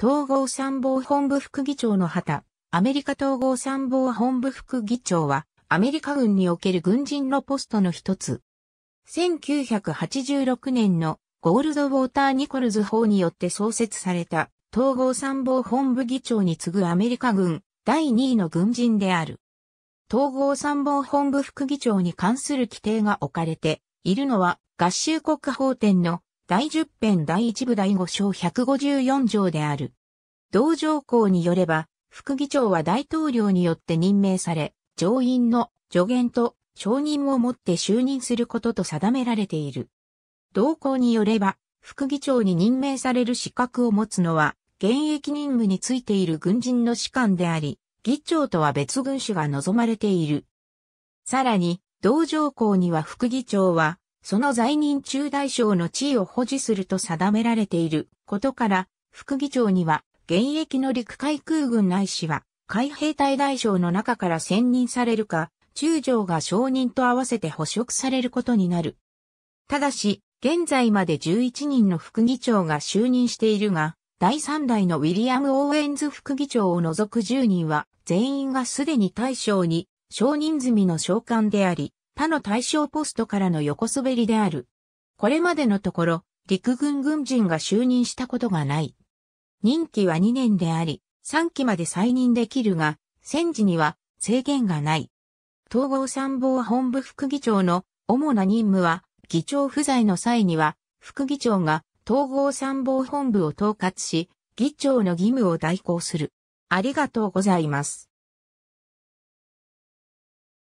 統合参謀本部副議長の旗、アメリカ統合参謀本部副議長は、アメリカ軍における軍人のポストの一つ。1986年のゴールドウォーター・ニコルズ法によって創設された統合参謀本部議長に次ぐアメリカ軍第2位の軍人である。統合参謀本部副議長に関する規定が置かれているのは合衆国法典の第10編第1部第5章154条である。同条項によれば、副議長は大統領によって任命され、上院の助言と承認をもって就任することと定められている。同項によれば、副議長に任命される資格を持つのは、現役任務についている軍人の士官であり、議長とは別軍種が望まれている。さらに、同条項には副議長は、その在任中大将の地位を保持すると定められていることから、副議長には現役の陸海空軍内氏は、海兵隊大将の中から選任されるか、中将が承認と合わせて捕食されることになる。ただし、現在まで11人の副議長が就任しているが、第3代のウィリアム・オーエンズ副議長を除く10人は、全員がすでに大将に承認済みの召喚であり、他の対象ポストからの横滑りである。これまでのところ、陸軍軍人が就任したことがない。任期は2年であり、3期まで再任できるが、戦時には制限がない。統合参謀本部副議長の主な任務は、議長不在の際には、副議長が統合参謀本部を統括し、議長の義務を代行する。ありがとうございます。